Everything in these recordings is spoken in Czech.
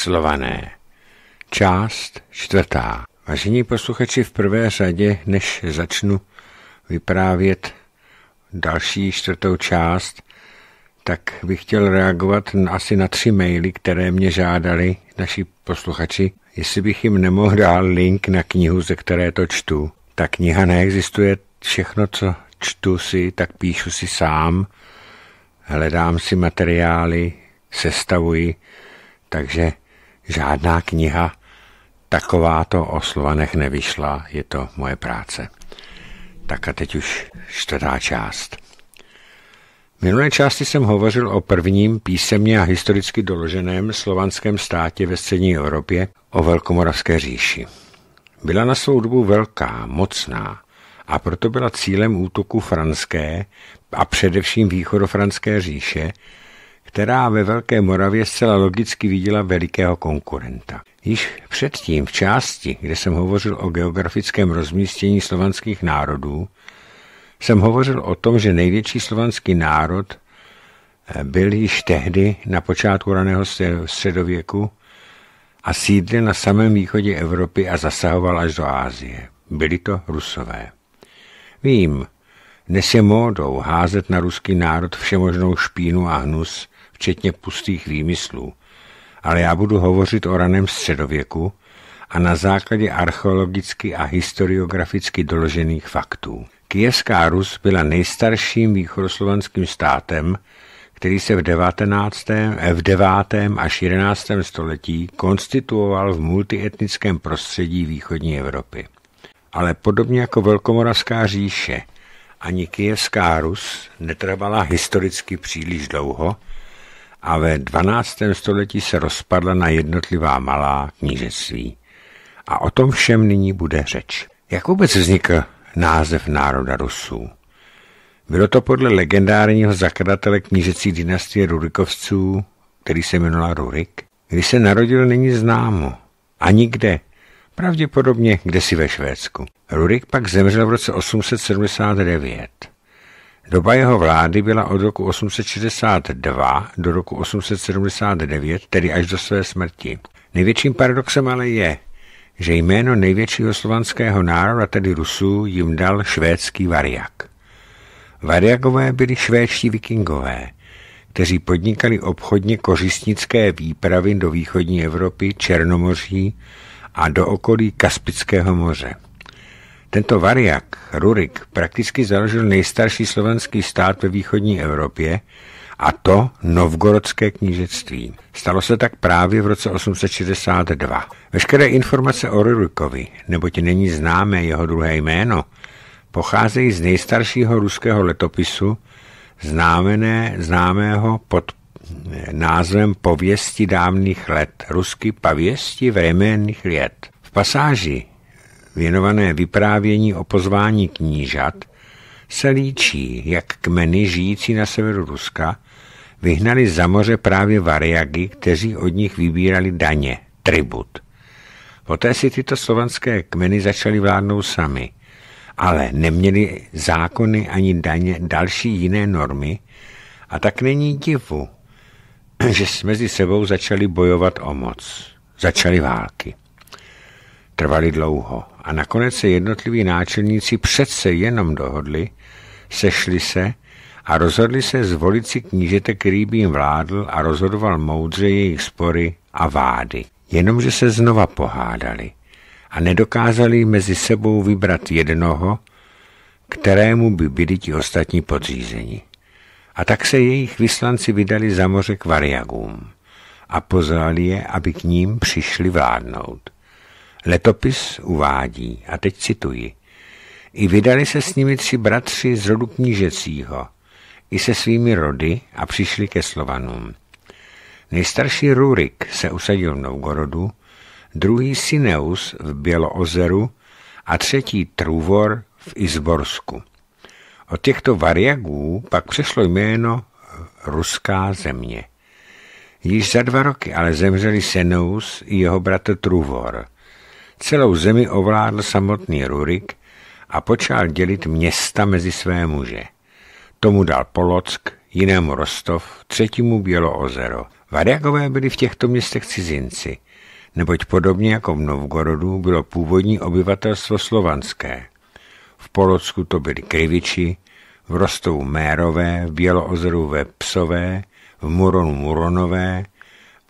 Slované. Část čtvrtá. Vážení posluchači, v prvé řadě, než začnu vyprávět další čtvrtou část, tak bych chtěl reagovat asi na tři maily, které mě žádali naši posluchači, jestli bych jim nemohl dát link na knihu, ze které to čtu. Ta kniha neexistuje, všechno, co čtu si, tak píšu si sám, hledám si materiály, sestavuji, takže žádná kniha takováto o Slovanech nevyšla, je to moje práce. Tak a teď už čtvrtá část. V minulé části jsem hovořil o prvním písemně a historicky doloženém slovanském státě ve střední Evropě, o Velkomoravské říši. Byla na svou dobu velká, mocná a proto byla cílem útoku franské a především východofranské říše, která ve Velké Moravě zcela logicky viděla velikého konkurenta. Již předtím v části, kde jsem hovořil o geografickém rozmístění slovanských národů, jsem hovořil o tom, že největší slovanský národ eh, byl již tehdy na počátku raného středověku a sídlil na samém východě Evropy a zasahoval až do Ázie. Byli to Rusové. Vím, dnes je módou házet na ruský národ všemožnou špínu a hnus, včetně pustých výmyslů. Ale já budu hovořit o raném středověku a na základě archeologicky a historiograficky doložených faktů. Kijevská Rus byla nejstarším východoslovanským státem, který se v 19., eh, v 9. až 11. století konstituoval v multietnickém prostředí východní Evropy. Ale podobně jako Velkomoravská říše, ani Kijevská Rus netrvala historicky příliš dlouho a ve 12. století se rozpadla na jednotlivá malá knížectví. A o tom všem nyní bude řeč. Jak vůbec vznikl název národa Rusů? Bylo to podle legendárního zakladatele knížecí dynastie Rurikovců, který se jmenoval Rurik. Kdy se narodil, není známo. Ani kde. Pravděpodobně kde si ve Švédsku. Rurik pak zemřel v roce 879. Doba jeho vlády byla od roku 862 do roku 879, tedy až do své smrti. Největším paradoxem ale je, že jméno největšího slovanského národa, tedy Rusů, jim dal švédský variak. Variagové byli švédští vikingové, kteří podnikali obchodně kořistnické výpravy do východní Evropy, Černomoří a do okolí Kaspického moře. Tento variak, Rurik, prakticky založil nejstarší slovenský stát ve východní Evropě, a to Novgorodské knížectví. Stalo se tak právě v roce 862. Veškeré informace o Rurikovi, neboť není známé jeho druhé jméno, pocházejí z nejstaršího ruského letopisu, známené, známého pod názvem Pověsti dávných let, rusky Pavěsti vremenných let. V pasáži věnované vyprávění o pozvání knížat, se líčí, jak kmeny žijící na severu Ruska vyhnali za moře právě variagy, kteří od nich vybírali daně, tribut. Poté si tyto slovanské kmeny začaly vládnout sami, ale neměli zákony ani daně další jiné normy a tak není divu, že jsme mezi sebou začali bojovat o moc. Začaly války. Trvali dlouho a nakonec se jednotliví náčelníci přece jenom dohodli, sešli se a rozhodli se zvolit si knížete, který by jim vládl a rozhodoval moudře jejich spory a vády. Jenomže se znova pohádali a nedokázali mezi sebou vybrat jednoho, kterému by byli ti ostatní podřízení. A tak se jejich vyslanci vydali za moře k variagům a pozvali je, aby k ním přišli vládnout. Letopis uvádí, a teď cituji, i vydali se s nimi tři bratři z rodu knížecího, i se svými rody a přišli ke Slovanům. Nejstarší Rurik se usadil v Novgorodu, druhý Sineus v Bělozeru a třetí Trůvor v Izborsku. Od těchto variagů pak přešlo jméno Ruská země. Již za dva roky ale zemřeli Seneus i jeho bratr Trůvor – Celou zemi ovládl samotný Rurik a počal dělit města mezi své muže. Tomu dal Polock, jinému Rostov, třetímu ozero. Variagové byli v těchto městech cizinci, neboť podobně jako v Novgorodu bylo původní obyvatelstvo slovanské. V Polocku to byli Kriviči, v Rostovu Mérové, v Běloozeru Vepsové, v Muronu Muronové,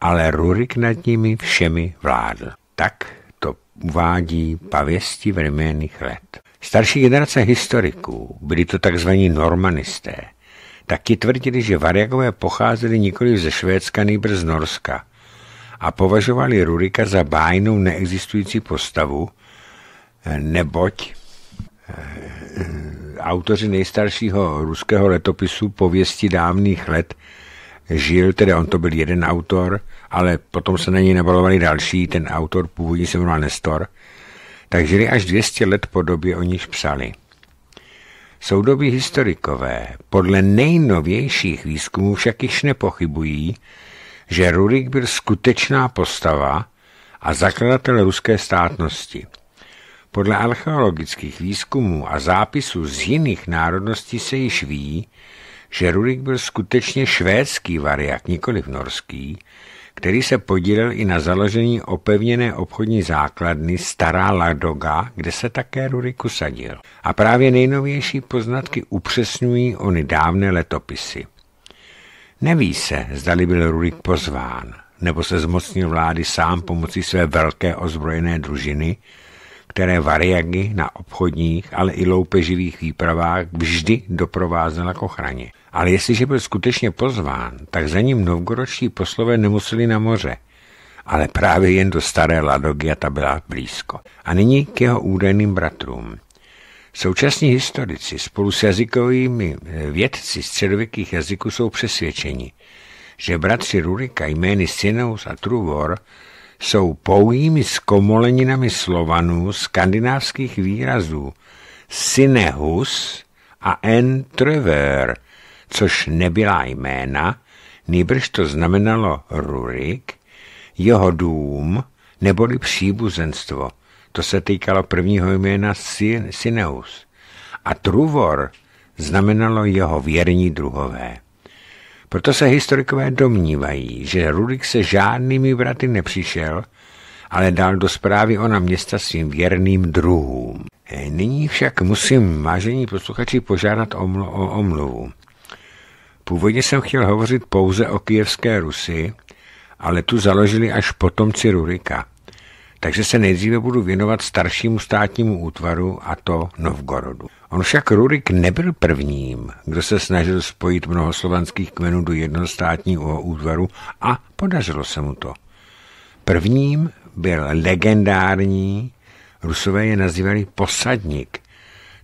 ale Rurik nad nimi všemi vládl. Tak uvádí pavěsti vreměných let. Starší generace historiků, byli to tzv. normanisté, taky tvrdili, že Variagové pocházeli nikoli ze Švédska, nejbrž z Norska a považovali Rurika za bájnou neexistující postavu, neboť eh, autoři nejstaršího ruského letopisu pověsti dávných let žil, tedy on to byl jeden autor, ale potom se na něj nabalovali další, ten autor původně se jmenoval Nestor, tak žili až 200 let po době, o níž psali. Soudobí historikové podle nejnovějších výzkumů však již nepochybují, že Rurik byl skutečná postava a zakladatel ruské státnosti. Podle archeologických výzkumů a zápisů z jiných národností se již ví, že Rurik byl skutečně švédský variak, v norský, který se podílel i na založení opevněné obchodní základny Stará Ladoga, kde se také Rurik usadil. A právě nejnovější poznatky upřesňují ony dávné letopisy. Neví se, zdali byl Rurik pozván, nebo se zmocnil vlády sám pomocí své velké ozbrojené družiny, které variagy na obchodních, ale i loupeživých výpravách vždy doprovázela k ochraně. Ale jestliže byl skutečně pozván, tak za ním novgoročtí poslové nemuseli na moře, ale právě jen do staré Ladogy a ta byla blízko. A nyní k jeho údajným bratrům. Současní historici spolu s jazykovými eh, vědci středověkých jazyků jsou přesvědčeni, že bratři Rurika jmény Sinous a Truvor jsou pouhými skomoleninami Slovanů skandinávských výrazů Sinehus a entrever, což nebyla jména, nýbrž to znamenalo Rurik, jeho dům neboli příbuzenstvo. To se týkalo prvního jména Sineus. A Truvor znamenalo jeho věrní druhové. Proto se historikové domnívají, že Rurik se žádnými vraty nepřišel, ale dal do zprávy ona města svým věrným druhům. Nyní však musím, vážení posluchači, požádat o omluvu. Původně jsem chtěl hovořit pouze o kijevské Rusi, ale tu založili až potomci Rurika. Takže se nejdříve budu věnovat staršímu státnímu útvaru, a to Novgorodu. On však Rurik nebyl prvním, kdo se snažil spojit mnoho slovanských kmenů do jednoho státního útvaru a podařilo se mu to. Prvním byl legendární, rusové je nazývali posadník,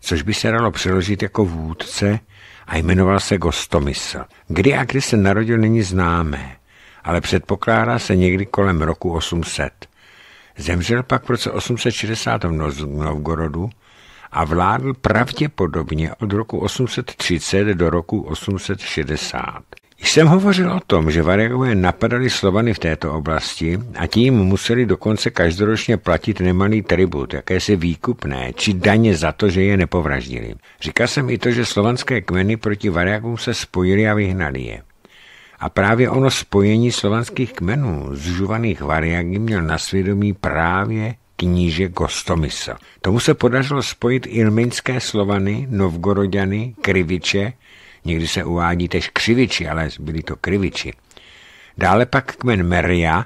což by se dalo přeložit jako vůdce, a jmenoval se Gostomysl. Kdy a kdy se narodil, není známé, ale předpokládá se někdy kolem roku 800. Zemřel pak v roce 860 v Novgorodu a vládl pravděpodobně od roku 830 do roku 860. Jsem hovořil o tom, že Varegové napadali Slovany v této oblasti a tím museli dokonce každoročně platit nemalý tribut, jakési výkupné, či daně za to, že je nepovraždili. Říkal jsem i to, že slovanské kmeny proti Varegům se spojili a vyhnali je. A právě ono spojení slovanských kmenů zžuvaných Variagy měl na svědomí právě kníže Gostomysl. Tomu se podařilo spojit ilminské Slovany, novgorodiany, Kriviče Někdy se uvádí tež křiviči, ale byli to kriviči. Dále pak kmen Meria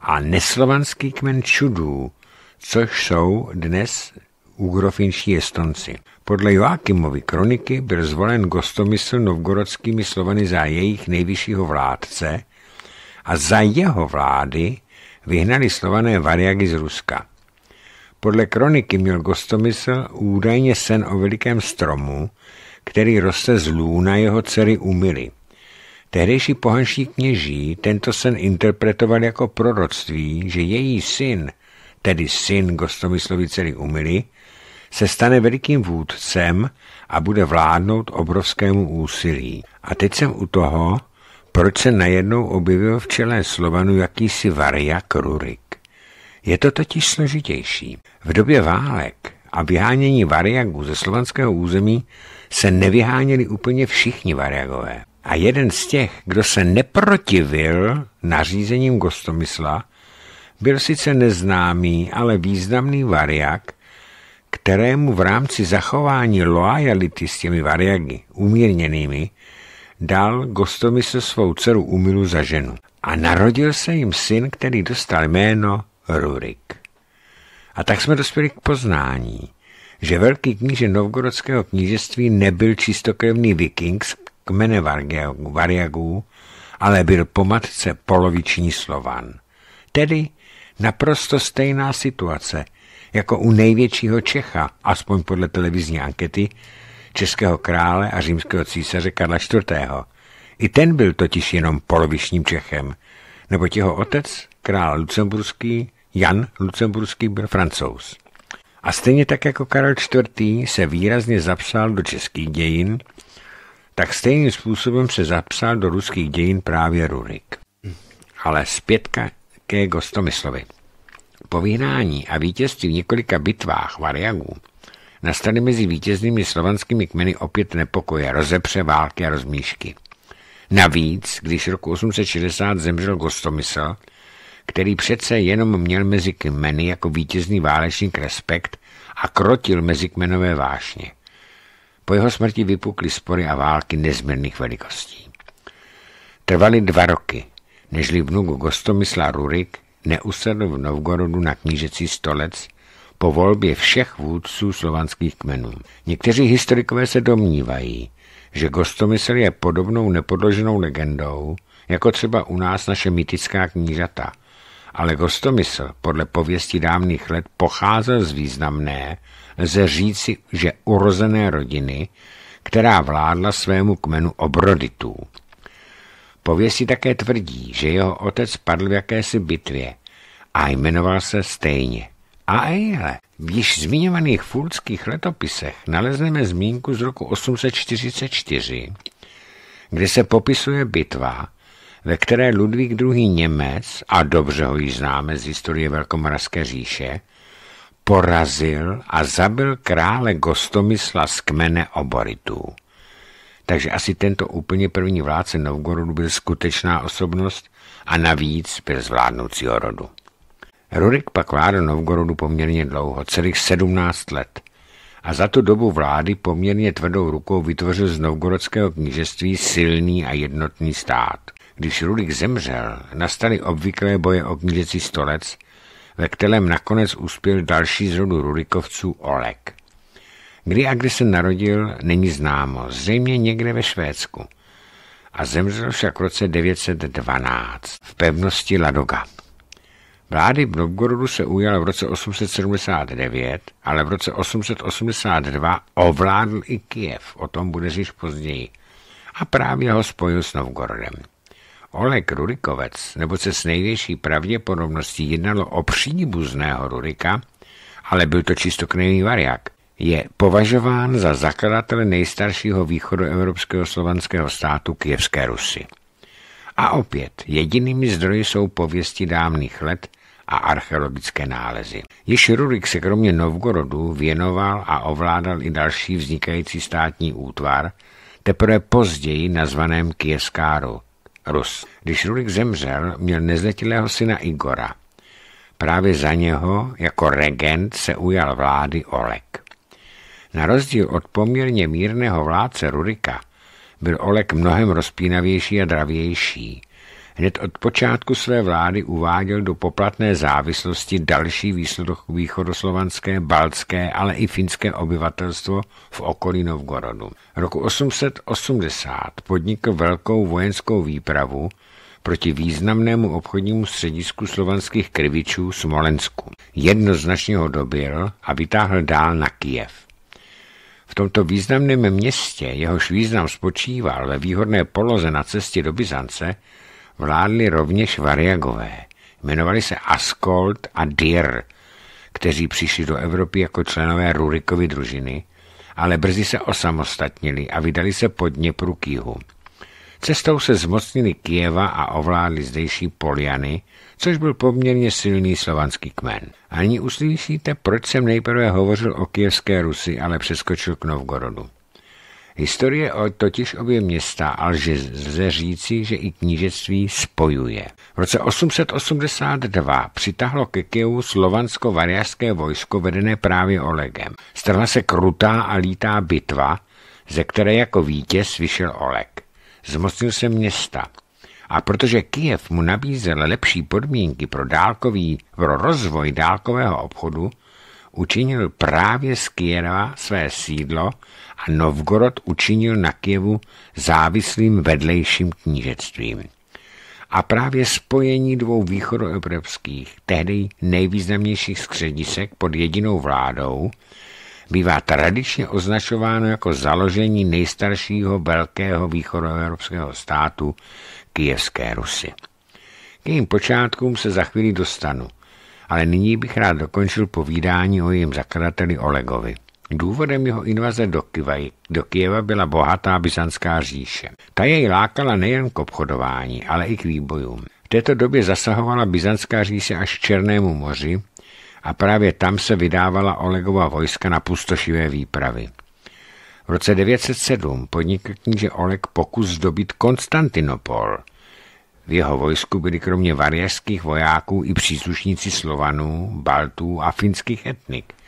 a neslovanský kmen Čudů, což jsou dnes ugrofinští estonci. Podle Joakimovy kroniky byl zvolen gostomysl novgorodskými slovany za jejich nejvyššího vládce a za jeho vlády vyhnali slované variagy z Ruska. Podle kroniky měl gostomysl údajně sen o velikém stromu, který roste z lůna jeho dcery Umily. Tehdejší pohanští kněží tento sen interpretoval jako proroctví, že její syn, tedy syn Gostomyslovy dcery Umily, se stane velikým vůdcem a bude vládnout obrovskému úsilí. A teď jsem u toho, proč se najednou objevil v čele Slovanu jakýsi variak Rurik. Je to totiž složitější. V době válek a vyhánění variagů ze slovanského území se nevyháněli úplně všichni variagové. A jeden z těch, kdo se neprotivil nařízením Gostomysla, byl sice neznámý, ale významný variak, kterému v rámci zachování loajality s těmi variagy umírněnými dal Gostomysl svou dceru Umilu za ženu. A narodil se jim syn, který dostal jméno Rurik. A tak jsme dospěli k poznání, že velký kníže novgorodského knížectví nebyl čistokrevný viking z kmene Variagů, ale byl po matce poloviční Slovan. Tedy naprosto stejná situace jako u největšího Čecha, aspoň podle televizní ankety, českého krále a římského císaře Karla IV. I ten byl totiž jenom polovičním Čechem, Nebo jeho otec, král Lucemburský, Jan Lucemburský, byl francouz. A stejně tak jako Karel IV. se výrazně zapsal do českých dějin, tak stejným způsobem se zapsal do ruských dějin právě Rurik. Ale zpětka ke Gostomyslovi. Po vyhnání a vítězství v několika bitvách Variagů nastaly mezi vítěznými slovanskými kmeny opět nepokoje, rozepře, války a rozmíšky. Navíc, když v roku 860 zemřel Gostomysl, který přece jenom měl mezi kmeny jako vítězný válečník respekt a krotil mezi kmenové vášně. Po jeho smrti vypukly spory a války nezměrných velikostí. Trvaly dva roky, nežli vnuk Gostomysla Rurik neusedl v Novgorodu na knížecí stolec po volbě všech vůdců slovanských kmenů. Někteří historikové se domnívají, že Gostomysl je podobnou nepodloženou legendou, jako třeba u nás naše mytická knížata – ale gostomysl podle pověsti dávných let pocházel z významné, lze říci, že urozené rodiny, která vládla svému kmenu obroditů. Pověsti také tvrdí, že jeho otec padl v jakési bitvě a jmenoval se stejně. A ejhle, v již zmiňovaných fulckých letopisech nalezneme zmínku z roku 844, kde se popisuje bitva, ve které Ludvík II. Němec, a dobře ho ji známe z historie Velkomoravské říše, porazil a zabil krále Gostomysla z kmene Oboritů. Takže asi tento úplně první vládce Novgorodu byl skutečná osobnost a navíc byl zvládnoucího rodu. Rurik pak vládl Novgorodu poměrně dlouho, celých 17 let. A za tu dobu vlády poměrně tvrdou rukou vytvořil z novgorodského knížectví silný a jednotný stát – když Rudik zemřel, nastaly obvyklé boje o knížecí stolec, ve kterém nakonec uspěl další z rodu Rudikovců Olek. Kdy a kdy se narodil, není známo, zřejmě někde ve Švédsku. A zemřel však v roce 912 v pevnosti Ladoga. Vlády v Novgorodu se ujal v roce 879, ale v roce 882 ovládl i Kiev, o tom bude říct později. A právě ho spojil s Novgorodem. Oleg Rurikovec, nebo se s největší pravděpodobností jednalo o příbuzného Rurika, ale byl to čistokrevný variák, je považován za zakladatele nejstaršího východu evropského slovanského státu Kijevské Rusy. A opět, jedinými zdroji jsou pověsti dávných let a archeologické nálezy. Již Rurik se kromě Novgorodu věnoval a ovládal i další vznikající státní útvar, teprve později nazvaném Kijevská Rus. Když Rurik zemřel, měl nezletilého syna Igora. Právě za něho jako regent se ujal vlády Olek. Na rozdíl od poměrně mírného vládce Rurika byl Olek mnohem rozpínavější a dravější. Hned od počátku své vlády uváděl do poplatné závislosti další východoslovanské, baltské, ale i finské obyvatelstvo v okolí Novgorodu. Roku 880 podnikl velkou vojenskou výpravu, proti významnému obchodnímu středisku slovanských krivičů Smolensku. Jednoznačně ho dobil a vytáhl dál na Kijev. V tomto významném městě, jehož význam spočíval ve výhodné poloze na cestě do Byzance, vládli rovněž variagové. Jmenovali se Askold a Dyr, kteří přišli do Evropy jako členové Rurikovy družiny, ale brzy se osamostatnili a vydali se pod Dněpru k jihu. Cestou se zmocnili Kieva a ovládli zdejší Poliany, což byl poměrně silný slovanský kmen. Ani uslyšíte, proč jsem nejprve hovořil o kievské Rusy, ale přeskočil k Novgorodu. Historie o, totiž obě města, ale lze říci, že i knížectví spojuje. V roce 882 přitahlo ke Kijevu slovansko variářské vojsko vedené právě Olegem. Strhla se krutá a lítá bitva, ze které jako vítěz vyšel Oleg. Zmocnil se města. A protože Kijev mu nabízel lepší podmínky pro, dálkový, pro rozvoj dálkového obchodu, učinil právě z Kijeva své sídlo a Novgorod učinil na Kijevu závislým vedlejším knížectvím. A právě spojení dvou východoevropských, tehdy nejvýznamnějších středisek pod jedinou vládou, bývá tradičně označováno jako založení nejstaršího velkého východoevropského státu Kijevské Rusy. K jejím počátkům se za chvíli dostanu, ale nyní bych rád dokončil povídání o jejím zakladateli Olegovi – Důvodem jeho invaze do, Kivaj, do Kijeva byla bohatá byzantská říše. Ta jej lákala nejen k obchodování, ale i k výbojům. V této době zasahovala byzantská říše až k Černému moři a právě tam se vydávala Olegova vojska na pustošivé výpravy. V roce 907 podnikl kníže Oleg pokus zdobit Konstantinopol. V jeho vojsku byli kromě variařských vojáků i příslušníci Slovanů, Baltů a finských etnik –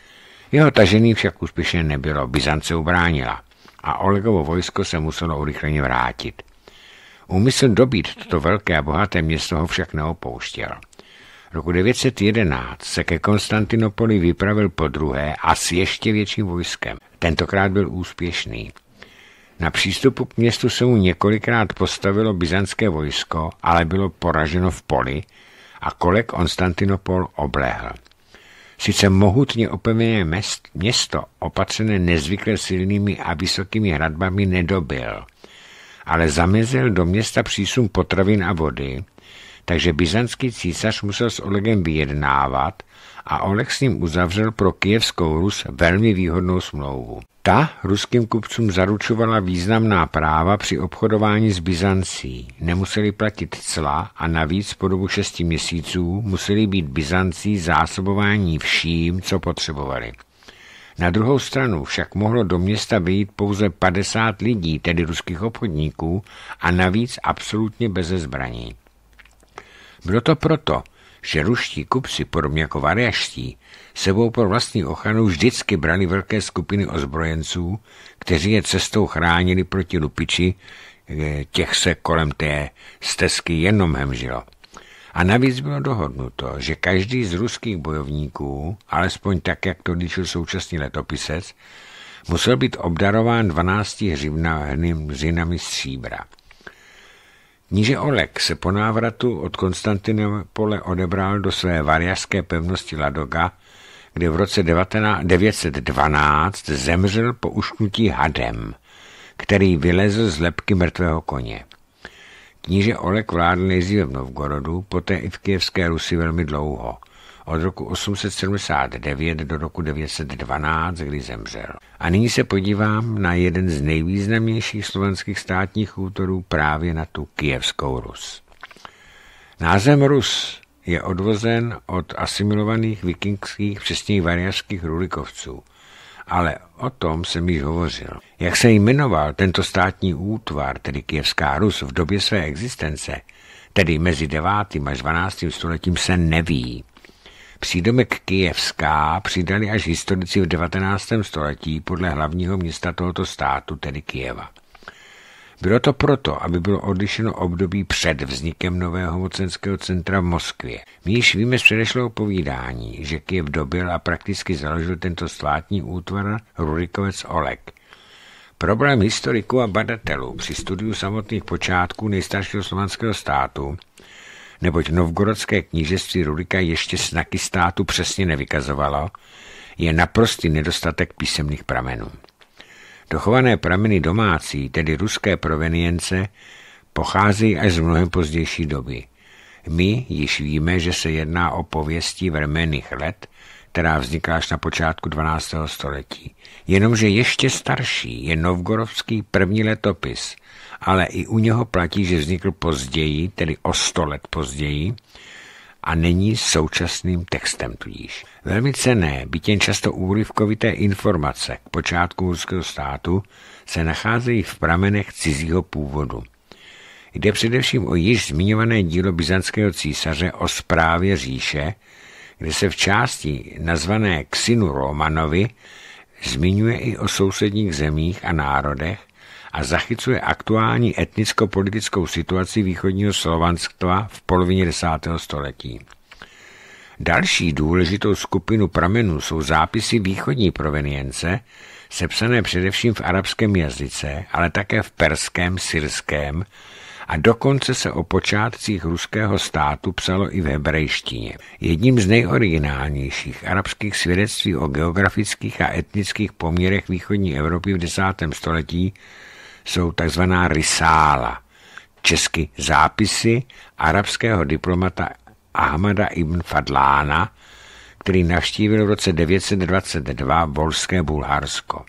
jeho tažení však úspěšně nebylo, Byzance ubránila a Olegovo vojsko se muselo urychleně vrátit. Úmysl dobít toto velké a bohaté město ho však neopouštěl. Roku 911 se ke Konstantinopoli vypravil po druhé a s ještě větším vojskem. Tentokrát byl úspěšný. Na přístupu k městu se mu několikrát postavilo byzantské vojsko, ale bylo poraženo v poli a kolek Konstantinopol oblehl. Sice mohutně opevněné město, opatřené nezvykle silnými a vysokými hradbami, nedobil, ale zamezil do města přísun potravin a vody, takže byzantský císař musel s Olegem vyjednávat a Oleg s ním uzavřel pro kijevskou Rus velmi výhodnou smlouvu. Ta ruským kupcům zaručovala významná práva při obchodování s Byzancí. Nemuseli platit cla a navíc po dobu šesti měsíců museli být Byzancí zásobování vším, co potřebovali. Na druhou stranu však mohlo do města vyjít pouze 50 lidí, tedy ruských obchodníků, a navíc absolutně beze zbraní. Bylo to proto, že ruští kupci, podobně jako variaští, sebou pro vlastní ochranu vždycky brali velké skupiny ozbrojenců, kteří je cestou chránili proti lupiči, eh, těch se kolem té stezky jenom hemžilo. A navíc bylo dohodnuto, že každý z ruských bojovníků, alespoň tak, jak to líčil současný letopisec, musel být obdarován 12 hřivnami stříbra. Kníže Olek se po návratu od Konstantinopole odebral do své variařské pevnosti Ladoga, kde v roce 912 zemřel po ušnutí hadem, který vylezl z lepky mrtvého koně. Kníže Olek vládl nejdříve v Novgorodu, poté i v Kijevské Rusi velmi dlouho – od roku 879 do roku 912, kdy zemřel. A nyní se podívám na jeden z nejvýznamnějších slovenských státních útorů právě na tu kijevskou Rus. Názem Rus je odvozen od asimilovaných vikingských, přesně variářských rulikovců. Ale o tom jsem již hovořil. Jak se jmenoval tento státní útvar, tedy Kijevská Rus, v době své existence, tedy mezi 9. až 12. stoletím, se neví. Přídomek Kijevská přidali až historici v 19. století podle hlavního města tohoto státu, tedy Kijeva. Bylo to proto, aby bylo odlišeno období před vznikem nového mocenského centra v Moskvě. My již víme z předešlého povídání, že Kiev dobil a prakticky založil tento státní útvar Rurikovec Olek. Problém historiků a badatelů při studiu samotných počátků nejstaršího slovanského státu neboť novgorodské knížectví Rurika ještě znaky státu přesně nevykazovalo, je naprostý nedostatek písemných pramenů. Dochované prameny domácí, tedy ruské provenience, pocházejí až z mnohem pozdější doby. My již víme, že se jedná o pověstí vrmených let, která vznikla až na počátku 12. století. Jenomže ještě starší je novgorovský první letopis, ale i u něho platí, že vznikl později, tedy o sto let později, a není současným textem tudíž. Velmi cené, byť jen často úryvkovité informace k počátku ruského státu se nacházejí v pramenech cizího původu. Jde především o již zmiňované dílo byzantského císaře o zprávě říše, kde se v části nazvané Ksinu Romanovi zmiňuje i o sousedních zemích a národech, a zachycuje aktuální etnicko-politickou situaci východního slovanstva v polovině desátého století. Další důležitou skupinu pramenů jsou zápisy východní provenience, sepsané především v arabském jazyce, ale také v perském, syrském a dokonce se o počátcích ruského státu psalo i v hebrejštině. Jedním z nejoriginálnějších arabských svědectví o geografických a etnických poměrech východní Evropy v desátém století jsou tzv. risála, česky zápisy arabského diplomata Ahmada ibn Fadlána, který navštívil v roce 922 Volské Bulharsko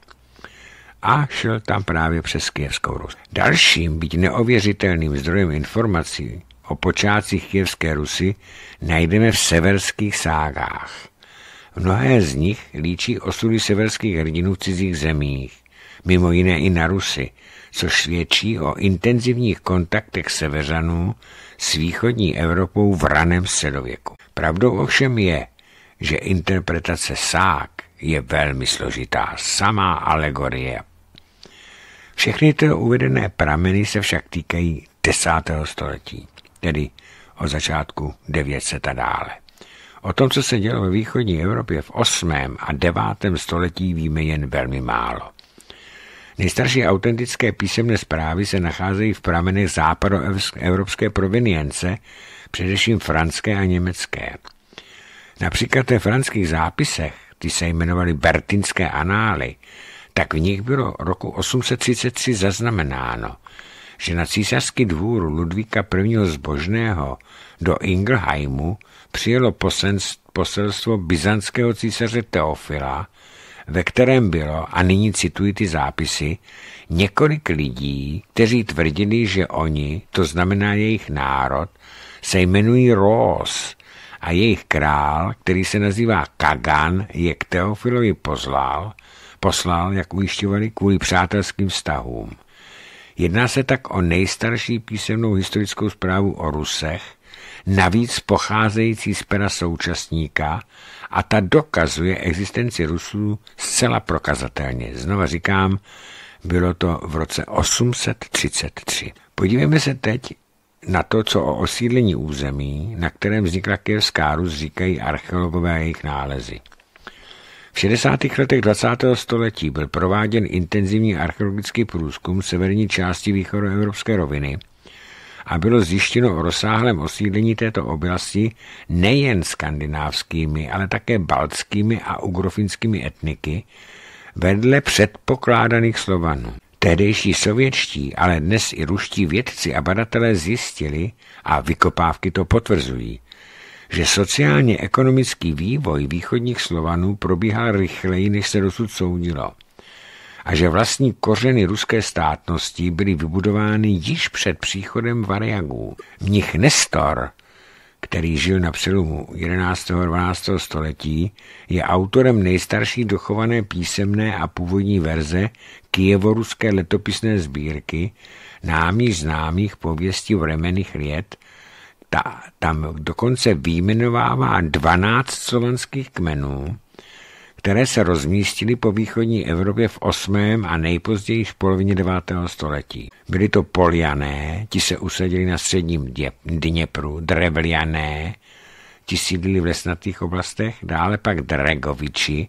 a šel tam právě přes Kijevskou Rus. Dalším, být neověřitelným zdrojem informací o počátcích Kijevské Rusy najdeme v severských ságách. Mnohé z nich líčí osudy severských hrdinů v cizích zemích, mimo jiné i na Rusy, což svědčí o intenzivních kontaktech severanů s východní Evropou v raném středověku. Pravdou ovšem je, že interpretace sák je velmi složitá, samá alegorie. Všechny ty uvedené prameny se však týkají 10. století, tedy o začátku 900 a dále. O tom, co se dělo ve východní Evropě v 8. a 9. století, víme jen velmi málo. Nejstarší autentické písemné zprávy se nacházejí v pramenech západoevropské provenience, především franské a německé. Například ve franských zápisech, ty se jmenovaly Bertinské anály, tak v nich bylo roku 833 zaznamenáno, že na císařský dvůr Ludvíka I. Zbožného do Ingelheimu přijelo poselstvo byzantského císaře Teofila ve kterém bylo, a nyní cituji ty zápisy, několik lidí, kteří tvrdili, že oni, to znamená jejich národ, se jmenují Ross a jejich král, který se nazývá Kagan, je k Teofilovi pozlal, poslal, jak ujišťovali, kvůli přátelským vztahům. Jedná se tak o nejstarší písemnou historickou zprávu o Rusech, navíc pocházející z pera současníka a ta dokazuje existenci Rusů zcela prokazatelně. Znova říkám, bylo to v roce 833. Podívejme se teď na to, co o osídlení území, na kterém vznikla Kyjevská Rus, říkají archeologové a jejich nálezy. V 60. letech 20. století byl prováděn intenzivní archeologický průzkum severní části evropské roviny – a bylo zjištěno o rozsáhlém osídlení této oblasti nejen skandinávskými, ale také baltskými a ugrofinskými etniky vedle předpokládaných Slovanů. Tehdejší sovětští, ale dnes i ruští vědci a badatelé zjistili, a vykopávky to potvrzují, že sociálně-ekonomický vývoj východních Slovanů probíhá rychleji, než se dosud soudilo – a že vlastní kořeny ruské státnosti byly vybudovány již před příchodem Variagů. Mnich Nestor, který žil na přelomu 11. a 12. století, je autorem nejstarší dochované písemné a původní verze kijevoruské letopisné sbírky námi známých pověstí vremených liet, ta, tam dokonce výjmenovává 12 slovanských kmenů, které se rozmístily po východní Evropě v 8. a nejpozději v polovině 9. století. Byli to Poliané, ti se usadili na středním Dněpru, Drevliané, ti sídlili v lesnatých oblastech, dále pak Dregoviči,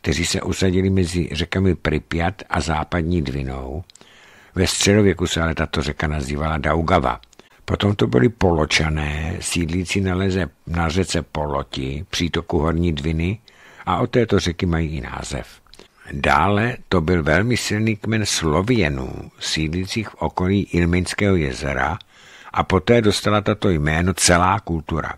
kteří se usadili mezi řekami Pripyat a západní Dvinou. Ve středověku se ale tato řeka nazývala Daugava. Potom to byli Poločané, sídlící na, leze, na řece Poloti, přítoku Horní Dviny, a od této řeky mají i název. Dále to byl velmi silný kmen Slověnů, sídlících v okolí Ilminského jezera a poté dostala tato jméno celá kultura.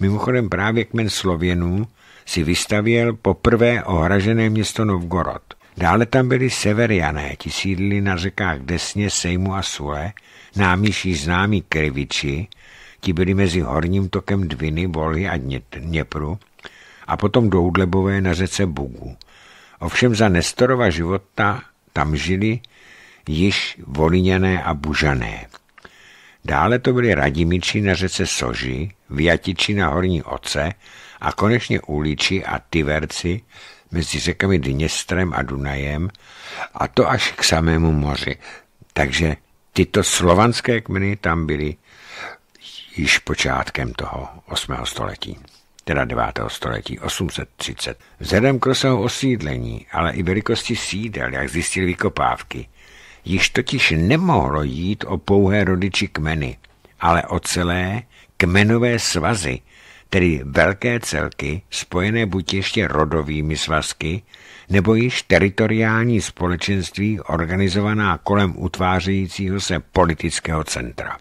Mimochodem právě kmen Slověnů si vystavěl poprvé ohražené město Novgorod. Dále tam byli severiané, ti sídlili na řekách Desně, Sejmu a Sule, námíší známí Kriviči, ti byli mezi horním tokem Dviny, Volhy a Dněpru a potom Doudlebové na řece Bugu. Ovšem za Nestorova života tam žili již Volíněné a Bužané. Dále to byli Radimiči na řece Soži, Vjatiči na Horní Oce a konečně Uliči a Tiverci mezi řekami Dněstrem a Dunajem a to až k samému moři. Takže tyto slovanské kmeny tam byly již počátkem toho 8. století teda 9. století 830. Vzhledem k rozsahu osídlení, ale i velikosti sídel, jak zjistili vykopávky, již totiž nemohlo jít o pouhé rodiči kmeny, ale o celé kmenové svazy, tedy velké celky spojené buď ještě rodovými svazky, nebo již teritoriální společenství organizovaná kolem utvářejícího se politického centra.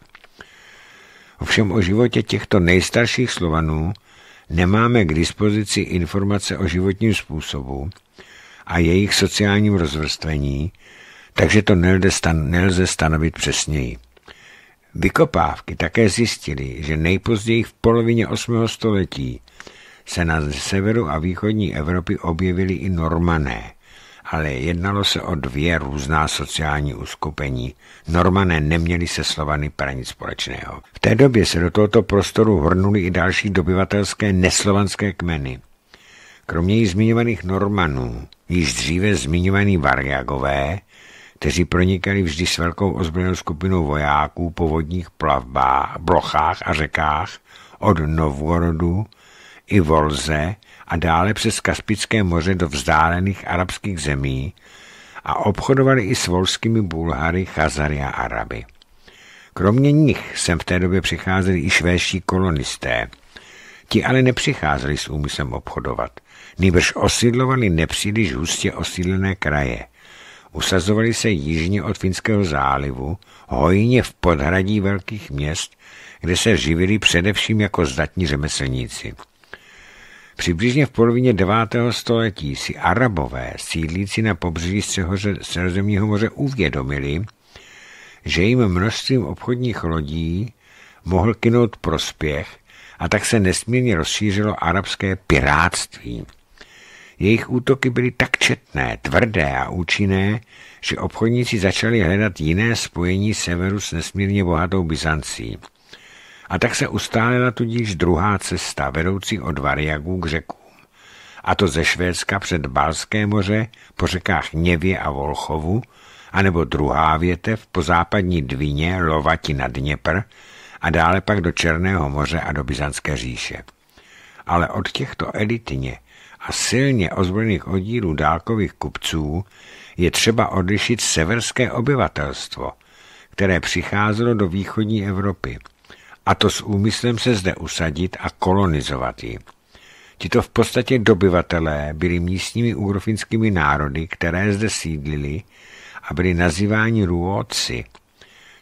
Ovšem o životě těchto nejstarších Slovanů nemáme k dispozici informace o životním způsobu a jejich sociálním rozvrstvení, takže to nelze, stan- nelze stanovit přesněji. Vykopávky také zjistily, že nejpozději v polovině 8. století se na severu a východní Evropy objevili i normané ale jednalo se o dvě různá sociální uskupení. Normané neměli se Slovany praní společného. V té době se do tohoto prostoru hrnuli i další dobyvatelské neslovanské kmeny. Kromě již zmiňovaných Normanů, již dříve zmiňovaní Variagové, kteří pronikali vždy s velkou ozbrojenou skupinou vojáků po vodních plavbách, blochách a řekách od Novgorodu i Volze a dále přes Kaspické moře do vzdálených arabských zemí a obchodovali i s volskými Bulhary, Chazary a Araby. Kromě nich sem v té době přicházeli i švédští kolonisté. Ti ale nepřicházeli s úmyslem obchodovat. Nýbrž osídlovali nepříliš hustě osídlené kraje. Usazovali se jižně od Finského zálivu, hojně v podhradí velkých měst, kde se živili především jako zdatní řemeslníci. Přibližně v polovině 9. století si Arabové sídlící na pobřeží Středozemního moře uvědomili, že jim množstvím obchodních lodí mohl kynout prospěch a tak se nesmírně rozšířilo arabské pirátství. Jejich útoky byly tak četné, tvrdé a účinné, že obchodníci začali hledat jiné spojení severu s nesmírně bohatou Byzancí. A tak se ustálila tudíž druhá cesta vedoucí od Variagů k řekům. A to ze Švédska před Balské moře po řekách Něvě a Volchovu, anebo druhá větev po západní Dvině, Lovati na Dněpr a dále pak do Černého moře a do Byzantské říše. Ale od těchto elitně a silně ozbrojených oddílů dálkových kupců je třeba odlišit severské obyvatelstvo, které přicházelo do východní Evropy – a to s úmyslem se zde usadit a kolonizovat ji. Tito v podstatě dobyvatelé byli místními ugrofinskými národy, které zde sídlili a byli nazýváni Ruoci,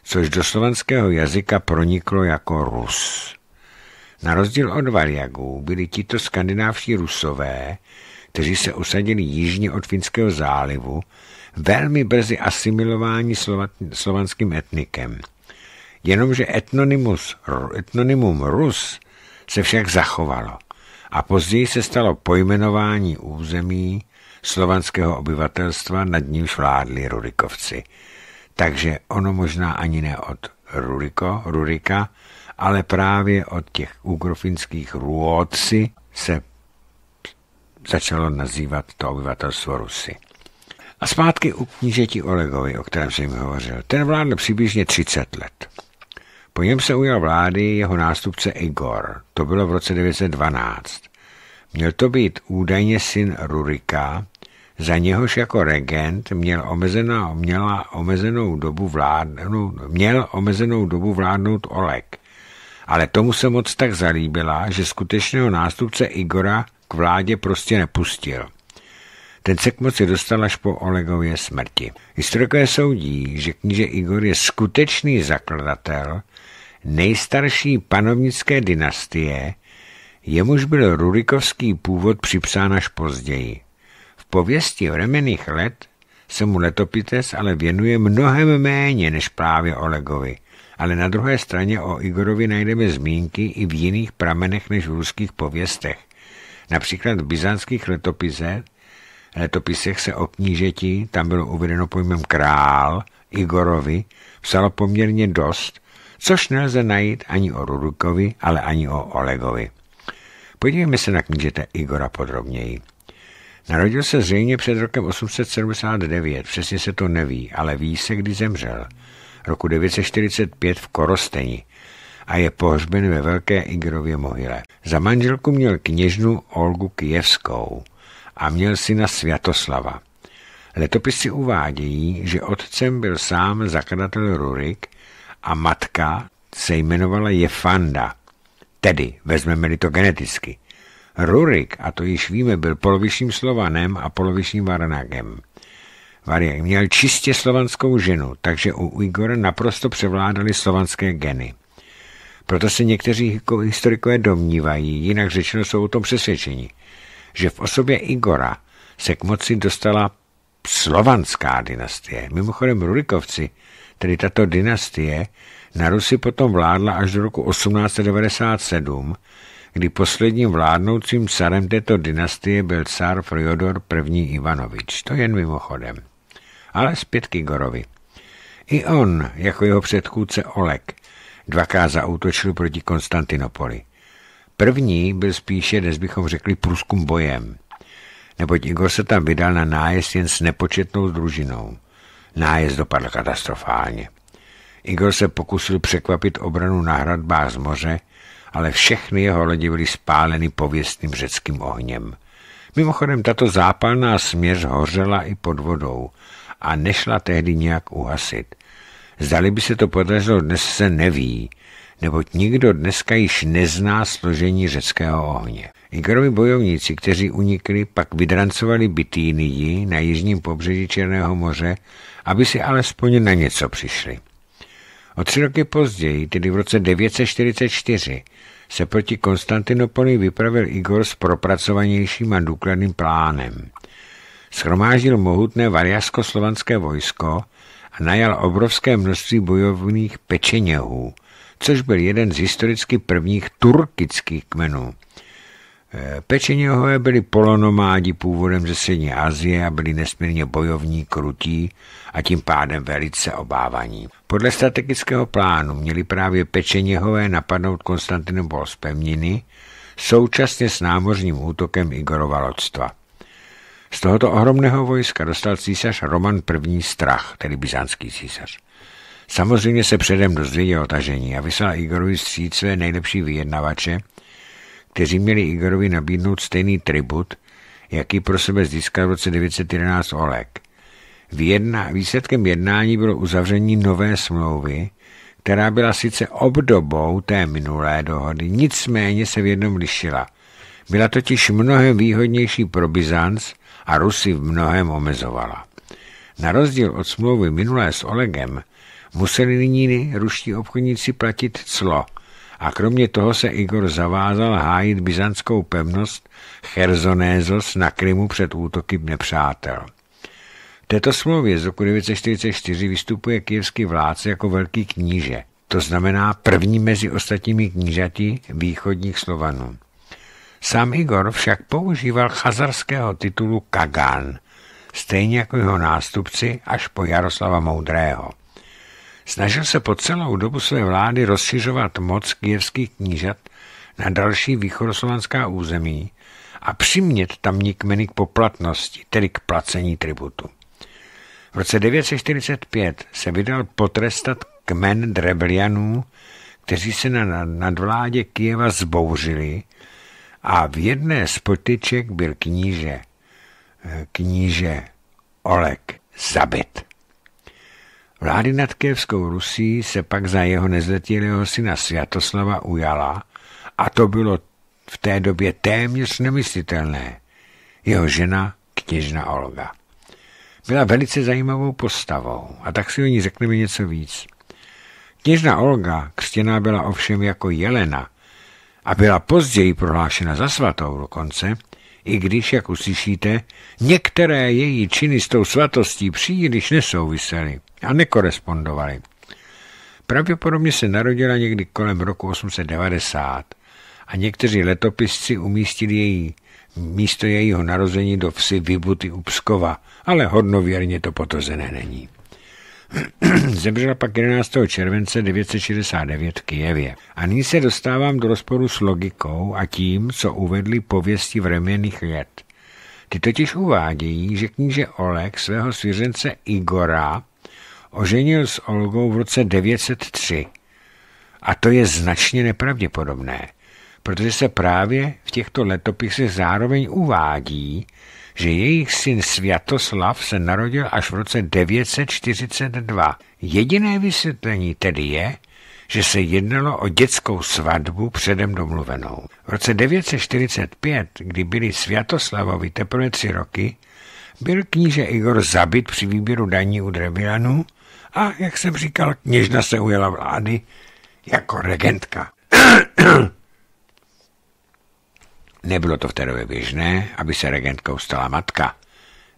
což do slovanského jazyka proniklo jako Rus. Na rozdíl od Variagů byli tito skandinávští Rusové, kteří se usadili jižně od Finského zálivu, velmi brzy asimilováni slovanským etnikem – Jenomže etnonymus, etnonymum Rus se však zachovalo a později se stalo pojmenování území slovanského obyvatelstva, nad nímž vládli Rurikovci. Takže ono možná ani ne od Ruriko, Rurika, ale právě od těch ugrofinských Ruotsi se začalo nazývat to obyvatelstvo Rusy. A zpátky u knížeti Olegovi, o kterém jsem hovořil. Ten vládl přibližně 30 let. Po něm se ujal vlády jeho nástupce Igor. To bylo v roce 912. Měl to být údajně syn Rurika, za něhož jako regent měl, omezená, měla omezenou dobu vládnout, měl omezenou dobu vládnout Olek. Ale tomu se moc tak zalíbila, že skutečného nástupce Igora k vládě prostě nepustil. Ten se k moci dostal až po Olegově smrti. Historikové soudí, že kníže Igor je skutečný zakladatel nejstarší panovnické dynastie, jemuž byl Rurikovský původ připsán až později. V pověsti vremených let se mu letopites ale věnuje mnohem méně než právě Olegovi, ale na druhé straně o Igorovi najdeme zmínky i v jiných pramenech než v ruských pověstech. Například v byzantských letopisech, letopisech se o knížeti, tam bylo uvedeno pojmem král, Igorovi, psalo poměrně dost, což nelze najít ani o Rurukovi, ale ani o Olegovi. Podívejme se na knížete Igora podrobněji. Narodil se zřejmě před rokem 879, přesně se to neví, ale ví se, kdy zemřel. Roku 945 v Korosteni a je pohřben ve Velké Igrově mohyle. Za manželku měl kněžnu Olgu Kijevskou a měl syna Světoslava. Letopisy uvádějí, že otcem byl sám zakladatel Rurik, a matka se jmenovala Jefanda. Tedy, vezmeme-li to geneticky. Rurik, a to již víme, byl polovičním Slovanem a polovičním varanákem. Variak měl čistě slovanskou ženu, takže u Igora naprosto převládaly slovanské geny. Proto se někteří historikové domnívají, jinak řečeno jsou o tom přesvědčení, že v osobě Igora se k moci dostala slovanská dynastie. Mimochodem Rurikovci tedy tato dynastie, na Rusy potom vládla až do roku 1897, kdy posledním vládnoucím carem této dynastie byl car Fryodor I. Ivanovič. To jen mimochodem. Ale zpět k Igorovi. I on, jako jeho předchůdce Olek, dvakrát zaútočil proti Konstantinopoli. První byl spíše, dnes bychom řekli, pruskům bojem, neboť Igor se tam vydal na nájezd jen s nepočetnou družinou. Nájezd dopadl katastrofálně. Igor se pokusil překvapit obranu na hradbách z moře, ale všechny jeho lodi byly spáleny pověstným řeckým ohněm. Mimochodem, tato zápalná směř hořela i pod vodou a nešla tehdy nějak uhasit. Zdali by se to podařilo dnes se neví, neboť nikdo dneska již nezná složení řeckého ohně. Igorovi bojovníci, kteří unikli, pak vydrancovali Bitýnii na jižním pobřeží Černého moře aby si alespoň na něco přišli. O tři roky později, tedy v roce 944, se proti Konstantinopoli vypravil Igor s propracovanějším a důkladným plánem. Schromáždil mohutné variasko-slovanské vojsko a najal obrovské množství bojovných pečeněhů, což byl jeden z historicky prvních turkických kmenů, Eh, Pečeněhové byli polonomádi původem ze Střední Azie a byli nesmírně bojovní, krutí a tím pádem velice obávaní. Podle strategického plánu měli právě Pečeněhové napadnout Konstantinopol z pevniny, současně s námořním útokem Igorova lodstva. Z tohoto ohromného vojska dostal císař Roman I. strach, tedy byzantský císař. Samozřejmě se předem dozvěděl o tažení a vyslal Igorovi stříce nejlepší vyjednavače – kteří měli Igorovi nabídnout stejný tribut, jaký pro sebe získal v roce 911 Olek. Jedna, výsledkem jednání bylo uzavření nové smlouvy, která byla sice obdobou té minulé dohody, nicméně se v jednom lišila. Byla totiž mnohem výhodnější pro Byzanc a Rusy v mnohem omezovala. Na rozdíl od smlouvy minulé s Olegem museli nyní ruští obchodníci platit clo – a kromě toho se Igor zavázal hájit byzantskou pevnost Herzonézos na Krymu před útoky nepřátel. V této smlouvě z roku 1944 vystupuje kijevský vládce jako velký kníže, to znamená první mezi ostatními knížati východních Slovanů. Sám Igor však používal chazarského titulu Kagan, stejně jako jeho nástupci až po Jaroslava Moudrého. Snažil se po celou dobu své vlády rozšiřovat moc kijevských knížat na další východoslovanská území a přimět tamní kmeny k poplatnosti, tedy k placení tributu. V roce 945 se vydal potrestat kmen dreblianů, kteří se na nadvládě Kijeva zbouřili a v jedné z potyček byl kníže, eh, kníže Olek zabit. Vlády nad Kievskou Rusí se pak za jeho nezletilého syna Sviatoslava ujala a to bylo v té době téměř nemyslitelné. Jeho žena, kněžna Olga. Byla velice zajímavou postavou a tak si o ní řekneme něco víc. Kněžna Olga křtěná byla ovšem jako Jelena a byla později prohlášena za svatou dokonce, i když, jak uslyšíte, některé její činy s tou svatostí příliš nesouvisely a nekorespondovaly. Pravděpodobně se narodila někdy kolem roku 890 a někteří letopisci umístili její místo jejího narození do vsi Vybuty u Pskova, ale hodnověrně to potvrzené není. Zemřela pak 11. července 969 v Kijevě. A nyní se dostávám do rozporu s logikou a tím, co uvedli pověsti vreměných let. Ty totiž uvádějí, že kníže Oleg svého svěřence Igora oženil s Olgou v roce 903. A to je značně nepravděpodobné, protože se právě v těchto letopisech zároveň uvádí, že jejich syn Sviatoslav se narodil až v roce 942. Jediné vysvětlení tedy je, že se jednalo o dětskou svatbu předem domluvenou. V roce 945, kdy byli Sviatoslavovi teprve tři roky, byl kníže Igor zabit při výběru daní u Drevianu a, jak jsem říkal, kněžna se ujela vlády jako regentka. Nebylo to v té době běžné, aby se regentkou stala matka.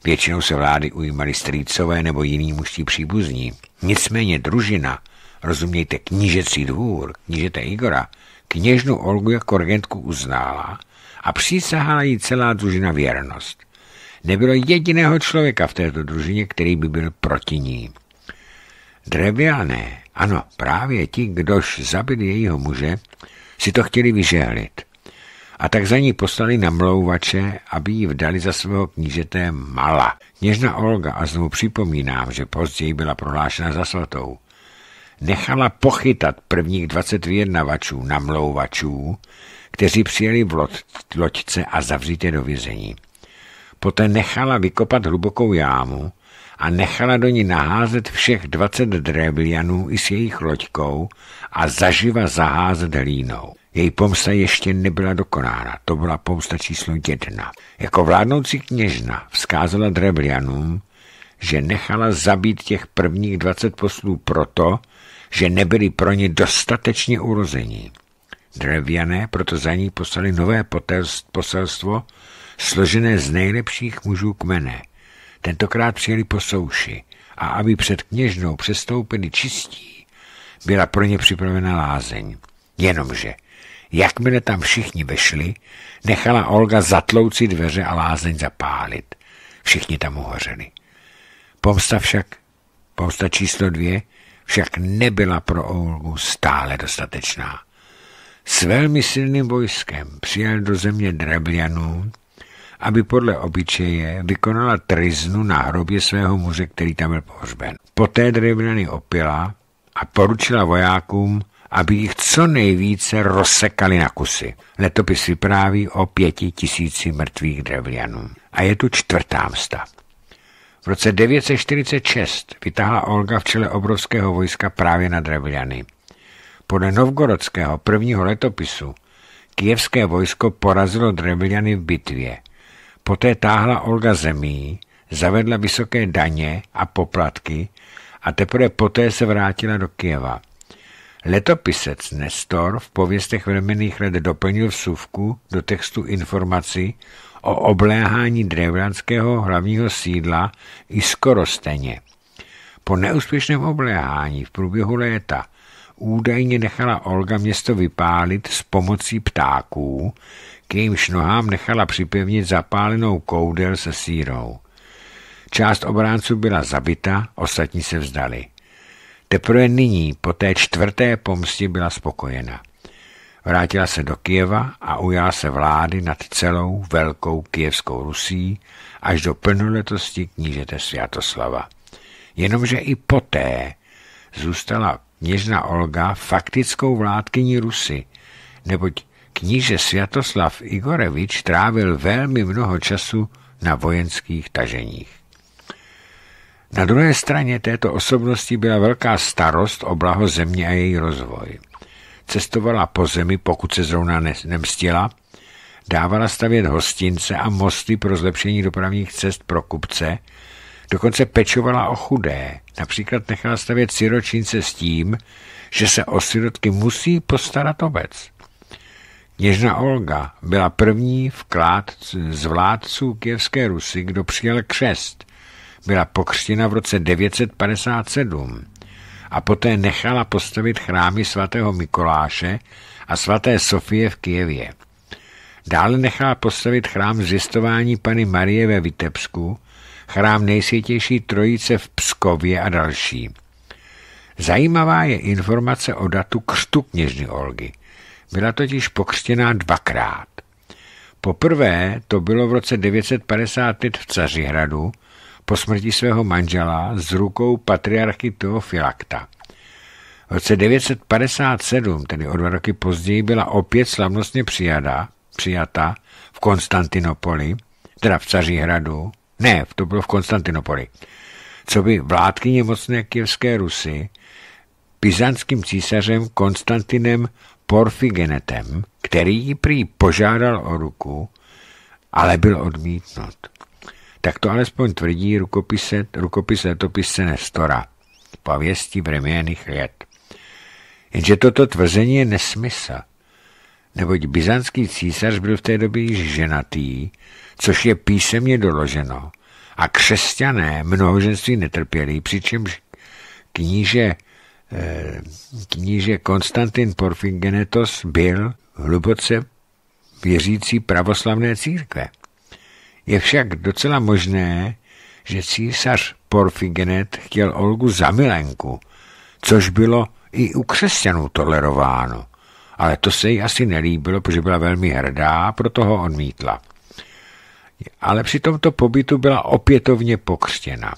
Většinou se vlády ujímali strýcové nebo jiní mužtí příbuzní. Nicméně družina, rozumějte knížecí dvůr, knížete Igora, kněžnu Olgu jako regentku uznála a přísahala jí celá družina věrnost. Nebylo jediného člověka v této družině, který by byl proti ní. Dreviané, ano, právě ti, kdož zabili jejího muže, si to chtěli vyžehlit a tak za ní poslali namlouvače, aby ji vdali za svého knížete Mala. Něžná Olga, a znovu připomínám, že později byla prohlášena za svatou, nechala pochytat prvních 20 vyjednavačů, namlouvačů, kteří přijeli v loďce a zavřít je do vězení. Poté nechala vykopat hlubokou jámu a nechala do ní naházet všech 20 dreblianů i s jejich loďkou a zaživa zaházet hlínou. Její pomsta ještě nebyla dokonána, to byla pomsta číslo jedna. Jako vládnoucí kněžna vzkázala Drebrianům, že nechala zabít těch prvních 20 poslů proto, že nebyli pro ně dostatečně urození. Dreviané proto za ní poslali nové poselstvo, složené z nejlepších mužů kmene. Tentokrát přijeli po souši a aby před kněžnou přestoupili čistí, byla pro ně připravena lázeň. Jenomže Jakmile tam všichni vešli, nechala Olga zatlouci dveře a lázeň zapálit. Všichni tam uhořeli. Pomsta však, pomsta číslo dvě, však nebyla pro Olgu stále dostatečná. S velmi silným vojskem přijel do země Dreblianů, aby podle obyčeje vykonala triznu na hrobě svého muže, který tam byl pohřben. Poté Drebliany opila a poručila vojákům, aby jich co nejvíce rozsekali na kusy. Letopis vypráví o pěti tisíci mrtvých drevlianů. A je tu čtvrtá msta. V roce 946 vytáhla Olga v čele obrovského vojska právě na drevliany. Podle novgorodského prvního letopisu kijevské vojsko porazilo drevliany v bitvě. Poté táhla Olga zemí, zavedla vysoké daně a poplatky a teprve poté se vrátila do Kijeva. Letopisec Nestor v pověstech vremených let doplnil suvku do textu informaci o obléhání drevranského hlavního sídla i skorosteně. Po neúspěšném obléhání v průběhu léta údajně nechala Olga město vypálit s pomocí ptáků, k jejímž nohám nechala připevnit zapálenou koudel se sírou. Část obránců byla zabita, ostatní se vzdali. Teprve nyní, po té čtvrté pomstě, byla spokojena. Vrátila se do Kijeva a ujala se vlády nad celou velkou kijevskou Rusí až do plnoletosti knížete Sviatoslava. Jenomže i poté zůstala kněžna Olga faktickou vládkyní Rusy, neboť kníže Sviatoslav Igorevič trávil velmi mnoho času na vojenských taženích. Na druhé straně této osobnosti byla velká starost o blaho země a její rozvoj. Cestovala po zemi, pokud se zrovna nemstila, dávala stavět hostince a mosty pro zlepšení dopravních cest pro kupce, dokonce pečovala o chudé, například nechala stavět siročince s tím, že se o sirotky musí postarat obec. Kněžna Olga byla první vklád z vládců Kijevské Rusy, kdo přijal křest, byla pokřtěna v roce 957 a poté nechala postavit chrámy svatého Mikuláše a svaté Sofie v Kijevě. Dále nechala postavit chrám zjistování Pany Marie ve Vitebsku, chrám nejsvětější trojice v Pskově a další. Zajímavá je informace o datu křtu kněžny Olgy. Byla totiž pokřtěná dvakrát. Poprvé to bylo v roce 955 v Cařihradu, po smrti svého manžela s rukou patriarchy Teofilakta. V roce 957, tedy o dva roky později, byla opět slavnostně přijada, přijata v Konstantinopoli, teda v Caříhradu, ne, to bylo v Konstantinopoli, co by vládkyně mocné kievské Rusy byzantským císařem Konstantinem Porfigenetem, který ji prý požádal o ruku, ale byl odmítnut. Tak to alespoň tvrdí rukopise, rukopis letopisce Nestora, pověstí vreměných let. Jenže toto tvrzení je nesmysl, neboť byzantský císař byl v té době již ženatý, což je písemně doloženo, a křesťané mnohoženství netrpěli, přičemž kníže, eh, kníže Konstantin Porfingenetos byl hluboce věřící pravoslavné církve. Je však docela možné, že císař Porfigenet chtěl Olgu za milenku, což bylo i u křesťanů tolerováno. Ale to se jí asi nelíbilo, protože byla velmi hrdá, proto ho odmítla. Ale při tomto pobytu byla opětovně pokřtěna.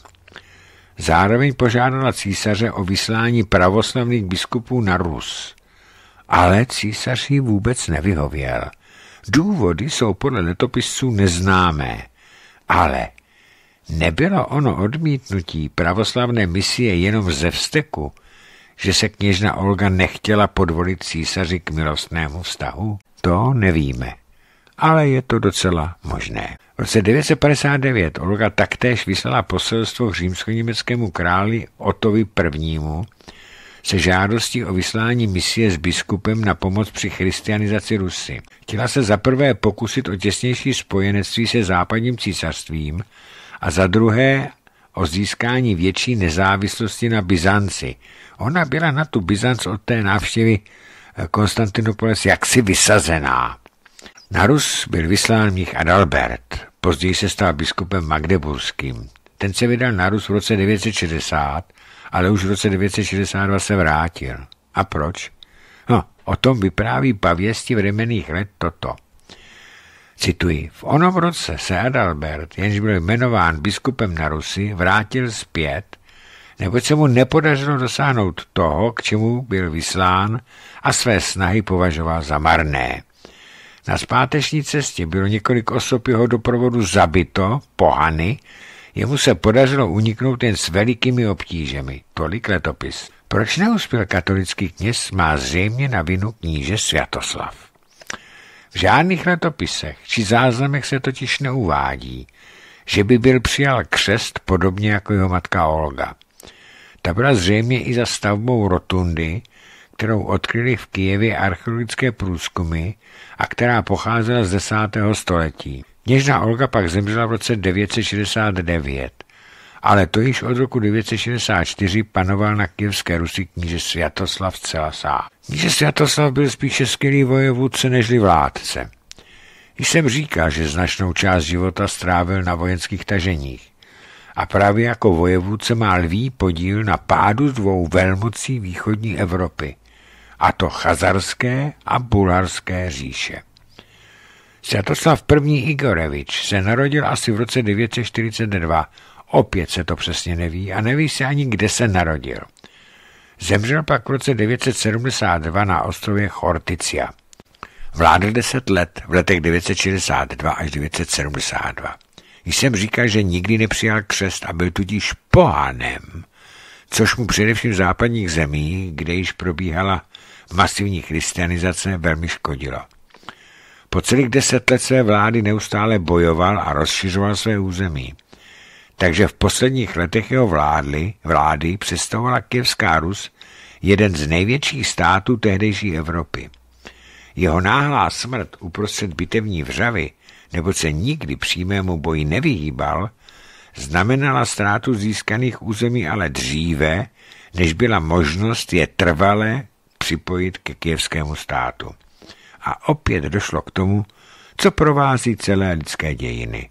Zároveň požádala císaře o vyslání pravoslavných biskupů na Rus. Ale císař jí vůbec nevyhověl – Důvody jsou podle letopisců neznámé, ale nebylo ono odmítnutí pravoslavné misie jenom ze vzteku, že se kněžna Olga nechtěla podvolit císaři k milostnému vztahu? To nevíme, ale je to docela možné. V roce 959 Olga taktéž vyslala poselstvo k římsko-německému králi Otovi I., se žádostí o vyslání misie s biskupem na pomoc při christianizaci Rusy. Chtěla se za prvé pokusit o těsnější spojenectví se západním císařstvím a za druhé o získání větší nezávislosti na Byzanci. Ona byla na tu Byzanc od té návštěvy eh, Konstantinopolis jaksi vysazená. Na Rus byl vyslán mních Adalbert, později se stal biskupem Magdeburským. Ten se vydal na Rus v roce 960 ale už v roce 962 se vrátil. A proč? No, o tom vypráví pavěsti vremených let toto. Cituji, v onom roce se Adalbert, jenž byl jmenován biskupem na Rusy, vrátil zpět, neboť se mu nepodařilo dosáhnout toho, k čemu byl vyslán a své snahy považoval za marné. Na zpáteční cestě bylo několik osob jeho doprovodu zabito, pohany, Jemu se podařilo uniknout jen s velikými obtížemi. Tolik letopis. Proč neuspěl katolický kněz, má zřejmě na vinu kníže Světoslav. V žádných letopisech či záznamech se totiž neuvádí, že by byl přijal křest podobně jako jeho matka Olga. Ta byla zřejmě i za stavbou rotundy, kterou odkryli v Kijevě archeologické průzkumy a která pocházela z 10. století. Něžná Olga pak zemřela v roce 969, ale to již od roku 964 panoval na kijevské Rusy kníže Sviatoslav Celasá. Kníže Sviatoslav byl spíše skvělý vojevůdce nežli vládce. Když jsem říkal, že značnou část života strávil na vojenských taženích a právě jako vojevůdce má lví podíl na pádu dvou velmocí východní Evropy, a to chazarské a bularské říše. Svatoslav I. Igorevič se narodil asi v roce 942. Opět se to přesně neví a neví se ani, kde se narodil. Zemřel pak v roce 972 na ostrově Chorticia. Vládl 10 let v letech 962 až 972. Když jsem říkal, že nikdy nepřijal křest a byl tudíž pohánem, což mu především v západních zemí, kde již probíhala masivní christianizace, velmi škodilo. Po celých deset let své vlády neustále bojoval a rozšiřoval své území. Takže v posledních letech jeho vládly, vlády představovala Kievská Rus jeden z největších států tehdejší Evropy. Jeho náhlá smrt uprostřed bitevní vřavy, nebo se nikdy přímému boji nevyhýbal, znamenala ztrátu získaných území ale dříve, než byla možnost je trvale připojit ke kievskému státu a opět došlo k tomu, co provází celé lidské dějiny.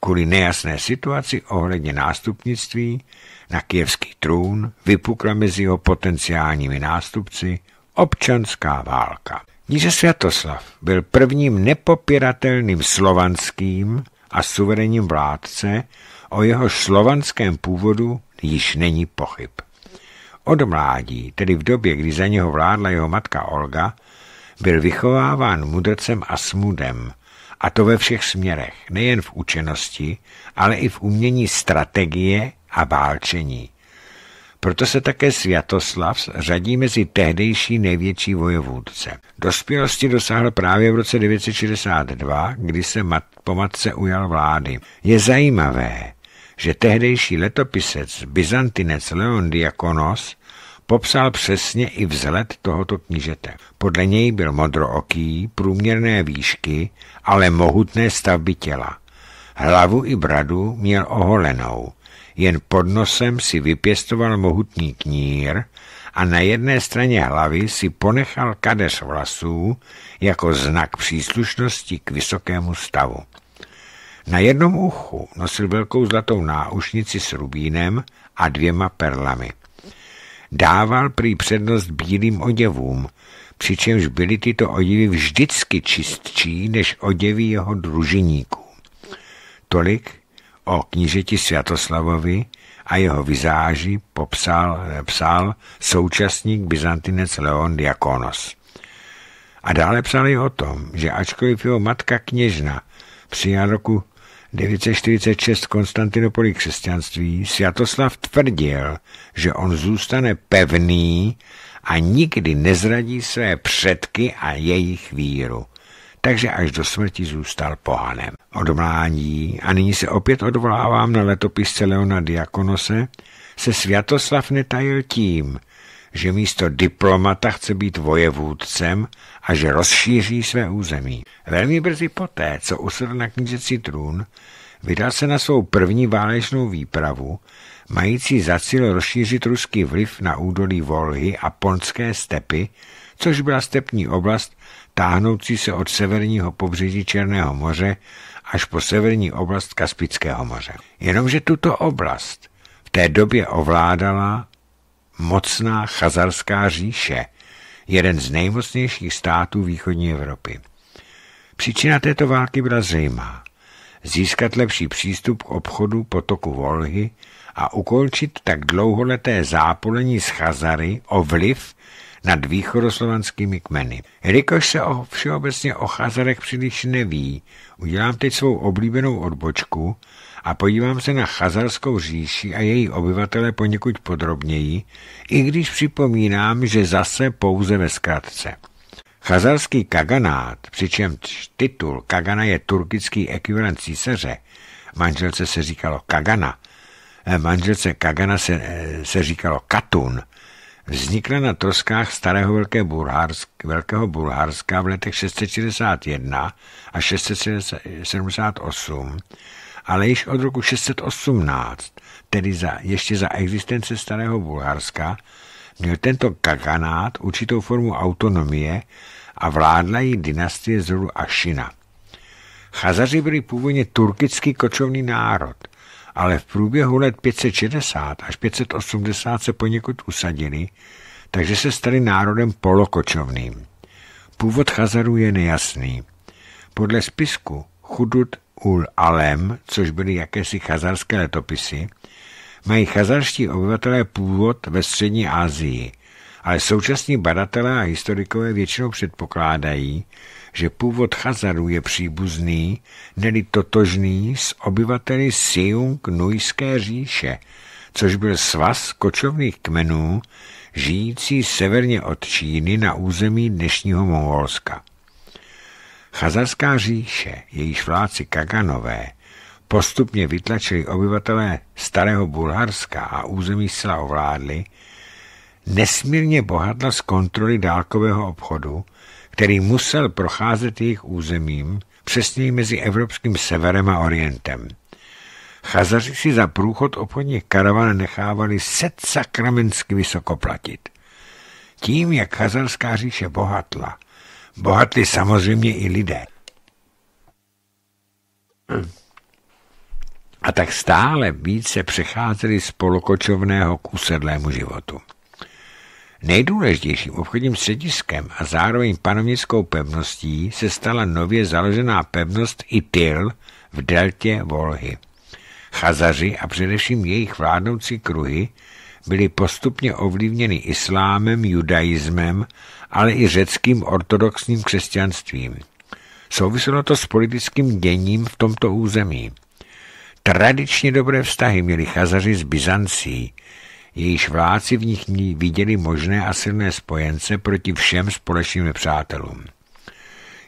Kvůli nejasné situaci ohledně nástupnictví na kijevský trůn vypukla mezi jeho potenciálními nástupci občanská válka. Níže Světoslav byl prvním nepopiratelným slovanským a suverénním vládce, o jeho slovanském původu již není pochyb. Od mládí, tedy v době, kdy za něho vládla jeho matka Olga, byl vychováván mudrcem a smudem, a to ve všech směrech, nejen v učenosti, ale i v umění strategie a válčení. Proto se také Sviatoslav řadí mezi tehdejší největší vojevůdce. Dospělosti dosáhl právě v roce 962, kdy se mat, po matce ujal vlády. Je zajímavé, že tehdejší letopisec, byzantinec Leon Diakonos, popsal přesně i vzhled tohoto knížete. Podle něj byl modrooký, průměrné výšky, ale mohutné stavby těla. Hlavu i bradu měl oholenou, jen pod nosem si vypěstoval mohutný knír a na jedné straně hlavy si ponechal kadeř vlasů jako znak příslušnosti k vysokému stavu. Na jednom uchu nosil velkou zlatou náušnici s rubínem a dvěma perlami dával prý přednost bílým oděvům, přičemž byly tyto oděvy vždycky čistší než oděvy jeho družiníků. Tolik o knížeti Světoslavovi a jeho vizáži popsal, psal současník byzantinec Leon Diakonos. A dále psali o tom, že ačkoliv jeho matka kněžna přijal roku 946 Konstantinopolí křesťanství Sjatoslav tvrdil, že on zůstane pevný a nikdy nezradí své předky a jejich víru. Takže až do smrti zůstal pohanem. Odmlání a nyní se opět odvolávám na letopisce Leona Diakonose, se Sviatoslav netajil tím, že místo diplomata chce být vojevůdcem a že rozšíří své území. Velmi brzy poté, co usedl na knížecí trůn, vydal se na svou první válečnou výpravu, mající za cíl rozšířit ruský vliv na údolí Volhy a Ponské stepy, což byla stepní oblast táhnoucí se od severního pobřeží Černého moře až po severní oblast Kaspického moře. Jenomže tuto oblast v té době ovládala mocná chazarská říše, jeden z nejmocnějších států východní Evropy. Příčina této války byla zřejmá. Získat lepší přístup k obchodu potoku Volhy a ukončit tak dlouholeté zápolení z Chazary o vliv nad východoslovanskými kmeny. Jelikož se o všeobecně o Chazarech příliš neví, udělám teď svou oblíbenou odbočku – a podívám se na Chazarskou říši a její obyvatele poněkud podrobněji, i když připomínám, že zase pouze ve zkratce. Chazarský kaganát, přičemž titul kagana je turkický ekvivalent císaře, manželce se říkalo kagana, eh, manželce kagana se, eh, se říkalo katun, vznikla na troskách starého Velké Bulharsk, Velkého Bulharska v letech 661 a 678 ale již od roku 618, tedy za, ještě za existence starého Bulharska, měl tento kaganát určitou formu autonomie a vládla jí dynastie Zoru rodu Ašina. Chazaři byli původně turkický kočovný národ, ale v průběhu let 560 až 580 se poněkud usadili, takže se stali národem polokočovným. Původ Chazarů je nejasný. Podle spisku Chudut ul Alem, což byly jakési chazarské letopisy, mají chazarští obyvatelé původ ve střední Asii, ale současní badatelé a historikové většinou předpokládají, že původ Chazarů je příbuzný, neli totožný s obyvateli Siung Nujské říše, což byl svaz kočovných kmenů, žijící severně od Číny na území dnešního Mongolska. Chazarská říše, jejíž vládci Kaganové postupně vytlačili obyvatelé starého Bulharska a území zcela ovládli, nesmírně bohatla z kontroly dálkového obchodu, který musel procházet jejich územím, přesněji mezi evropským severem a orientem. Chazaři si za průchod obchodních karavan nechávali set sakramensky vysoko platit. Tím, jak chazarská říše bohatla, bohatli samozřejmě i lidé. A tak stále více přecházeli z polokočovného k usedlému životu. Nejdůležitějším obchodním střediskem a zároveň panovnickou pevností se stala nově založená pevnost Itil v deltě Volhy. Chazaři a především jejich vládnoucí kruhy byly postupně ovlivněny islámem, judaismem, ale i řeckým ortodoxním křesťanstvím. Souviselo to s politickým děním v tomto území. Tradičně dobré vztahy měli chazaři s Byzancí, jejíž vláci v nich viděli možné a silné spojence proti všem společným nepřátelům.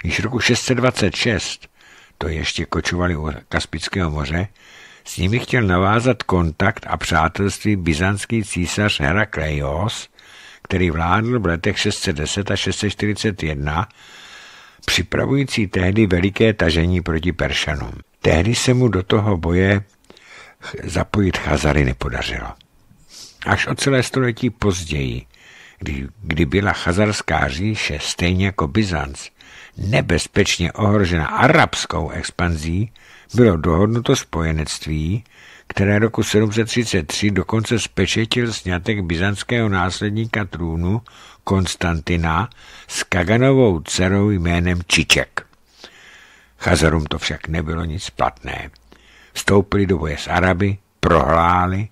Již roku 626, to ještě kočovali u Kaspického moře, s nimi chtěl navázat kontakt a přátelství byzantský císař Herakleios, který vládl v letech 610 a 641, připravující tehdy veliké tažení proti Peršanům. Tehdy se mu do toho boje zapojit Chazary nepodařilo. Až o celé století později, kdy, kdy byla chazarská říše, stejně jako Byzanc, nebezpečně ohrožena arabskou expanzí, bylo dohodnuto spojenectví, které roku 733 dokonce spešetil snětek byzantského následníka trůnu Konstantina s Kaganovou dcerou jménem Čiček. Chazarům to však nebylo nic platné. Vstoupili do boje s Araby, prohláli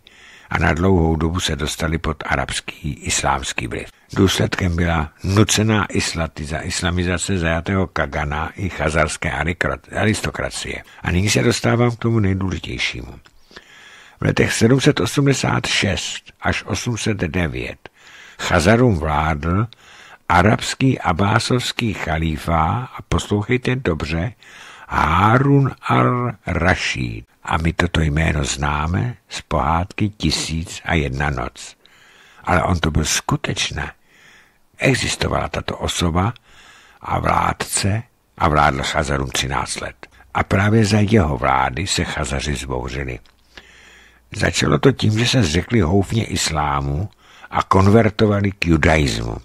a na dlouhou dobu se dostali pod arabský islámský vliv. Důsledkem byla nucená islatiza, islamizace zajatého Kagana i chazarské aristokracie. A nyní se dostávám k tomu nejdůležitějšímu. V letech 786 až 809 Chazarům vládl arabský abásovský chalífa a poslouchejte dobře, Harun al-Rashid. A my toto jméno známe z pohádky Tisíc a jedna noc. Ale on to byl skutečné. Existovala tato osoba a vládce a vládl Chazarům 13 let. A právě za jeho vlády se Chazaři zbouřili. Začalo to tím, že se zřekli houfně islámu a konvertovali k judaismu,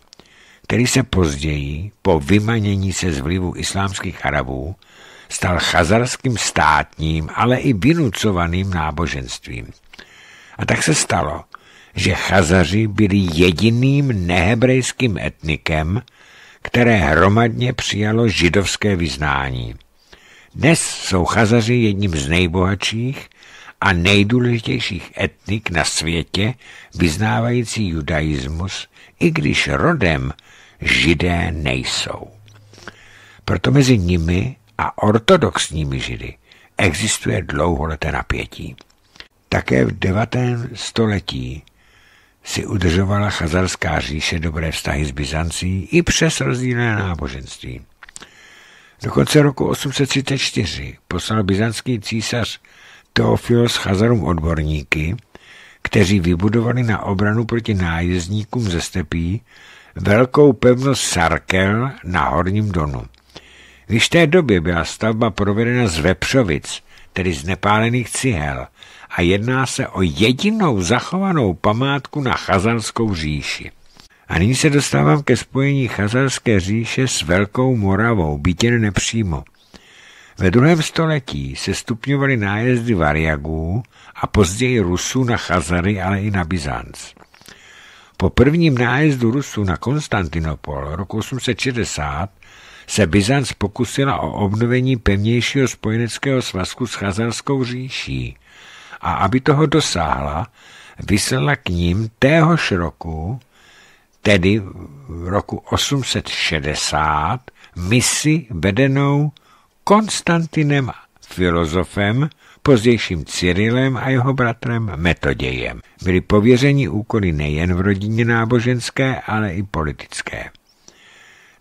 který se později po vymanění se z vlivu islámských arabů stal chazarským státním, ale i vynucovaným náboženstvím. A tak se stalo, že chazaři byli jediným nehebrejským etnikem, které hromadně přijalo židovské vyznání. Dnes jsou chazaři jedním z nejbohatších a nejdůležitějších etnik na světě vyznávající judaismus, i když rodem židé nejsou. Proto mezi nimi a ortodoxními židy existuje dlouholeté napětí. Také v 9. století si udržovala chazarská říše dobré vztahy s Byzancí i přes rozdílné náboženství. Do konce roku 834 poslal byzantský císař Teofilos Chazarům odborníky, kteří vybudovali na obranu proti nájezdníkům ze stepí velkou pevnost Sarkel na Horním Donu v té době byla stavba provedena z vepřovic, tedy z nepálených cihel, a jedná se o jedinou zachovanou památku na Chazanskou říši. A nyní se dostávám ke spojení Chazarské říše s Velkou Moravou, bytě jen nepřímo. Ve druhém století se stupňovaly nájezdy Variagů a později Rusů na Chazary, ale i na Byzanc. Po prvním nájezdu Rusů na Konstantinopol roku 860 se Byzanc pokusila o obnovení pevnějšího spojeneckého svazku s chazarskou říší a aby toho dosáhla, vyslala k ním téhož roku, tedy v roku 860, misi vedenou Konstantinem filozofem, pozdějším Cyrilem a jeho bratrem Metodějem. Byli pověřeni úkoly nejen v rodině náboženské, ale i politické.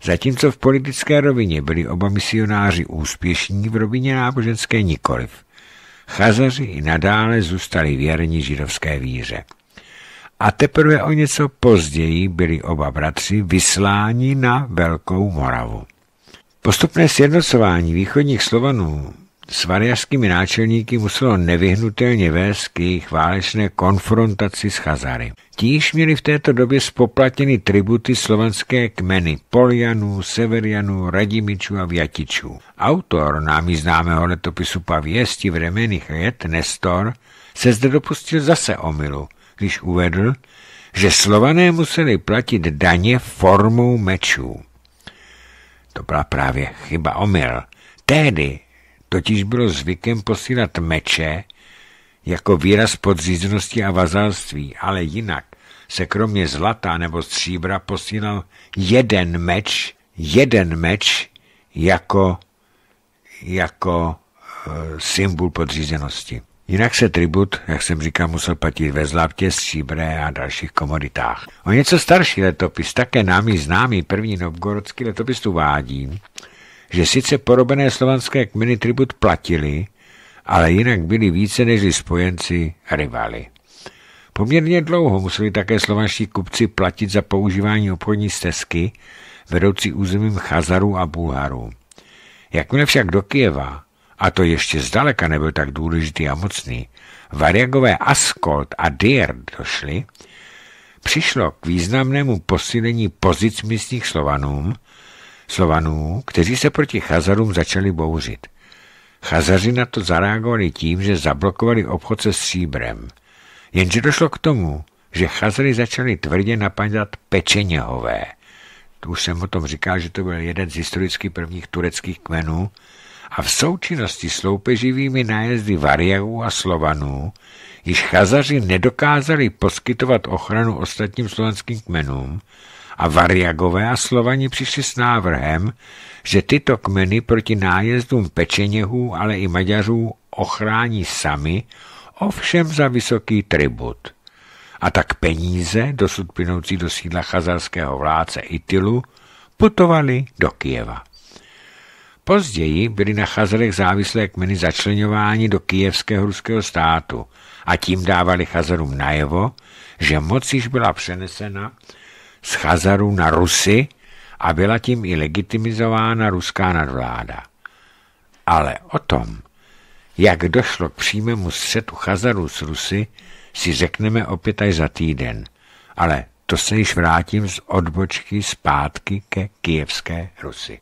Zatímco v politické rovině byli oba misionáři úspěšní, v rovině náboženské nikoliv. Chazaři i nadále zůstali věrní židovské víře. A teprve o něco později byli oba bratři vysláni na Velkou Moravu. Postupné sjednocování východních Slovanů s variařskými náčelníky muselo nevyhnutelně vést k jejich válečné konfrontaci s Chazary. Tíž měli v této době spoplatněny tributy slovanské kmeny Polianů, Severianů, Radimičů a Vjatičů. Autor námi známého letopisu Pavěsti v remených jet, Nestor, se zde dopustil zase omylu, když uvedl, že slované museli platit daně formou mečů. To byla právě chyba omyl. Tehdy totiž bylo zvykem posílat meče jako výraz podřízenosti a vazalství, ale jinak se kromě zlata nebo stříbra posílal jeden meč, jeden meč jako, jako e, symbol podřízenosti. Jinak se tribut, jak jsem říkal, musel platit ve zlatě, stříbre a dalších komoditách. O něco starší letopis, také námi známý první novgorodský letopis uvádí, že sice porobené slovanské kmeny tribut platili, ale jinak byli více než spojenci rivali. Poměrně dlouho museli také slovanští kupci platit za používání obchodní stezky vedoucí územím Chazarů a Bulharů. Jakmile však do Kijeva, a to ještě zdaleka nebyl tak důležitý a mocný, variagové Askold a Dier došli, přišlo k významnému posílení pozic místních Slovanům, Slovanů, kteří se proti Chazarům začali bouřit. Chazaři na to zareagovali tím, že zablokovali obchod se stříbrem. Jenže došlo k tomu, že Chazary začali tvrdě napadat Pečeněhové. Tu už jsem o tom říkal, že to byl jeden z historicky prvních tureckých kmenů a v součinnosti s loupeživými nájezdy Variagů a Slovanů již Chazaři nedokázali poskytovat ochranu ostatním slovanským kmenům a Variagové a Slovani přišli s návrhem, že tyto kmeny proti nájezdům Pečeněhů, ale i Maďarů ochrání sami, ovšem za vysoký tribut. A tak peníze, dosud plynoucí do sídla chazarského vládce Itilu, putovaly do Kijeva. Později byly na Chazarech závislé kmeny začlenováni do kijevského ruského státu a tím dávali Chazarům najevo, že moc již byla přenesena z Chazaru na Rusy a byla tím i legitimizována ruská nadvláda. Ale o tom, jak došlo k přímému střetu Chazaru s Rusy, si řekneme opět až za týden, ale to se již vrátím z odbočky zpátky ke kijevské Rusy.